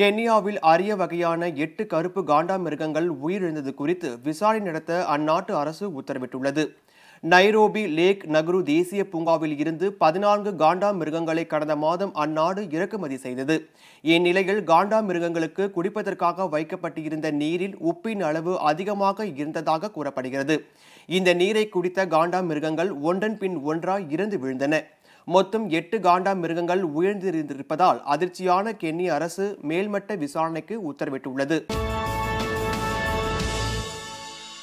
கென்யாவில் அரிய வகையான எட்டு கருப்பு காண்டா மிருகங்கள் உயிரிழந்தது குறித்து விசாரணை நடத்த அந்நாட்டு அரசு உத்தரவிட்டுள்ளது நைரோபி லேக் நகரு தேசிய பூங்காவில் இருந்து பதினான்கு காண்டா மிருகங்களை கடந்த மாதம் அந்நாடு இறக்குமதி செய்தது இந்நிலையில் காண்டா மிருகங்களுக்கு குடிப்பதற்காக வைக்கப்பட்டிருந்த நீரில் உப்பின் அளவு அதிகமாக இருந்ததாக கூறப்படுகிறது இந்த நீரை குடித்த காண்டா மிருகங்கள் ஒன்றன் பின் ஒன்றாய் இறந்து விழுந்தன மொத்தம் எட்டு காண்டா மிருகங்கள் உயர்ந்திருந்திருப்பதால் அதிர்ச்சியான கென்னி அரசு மேல்மட்ட விசாரணைக்கு உத்தரவிட்டுள்ளது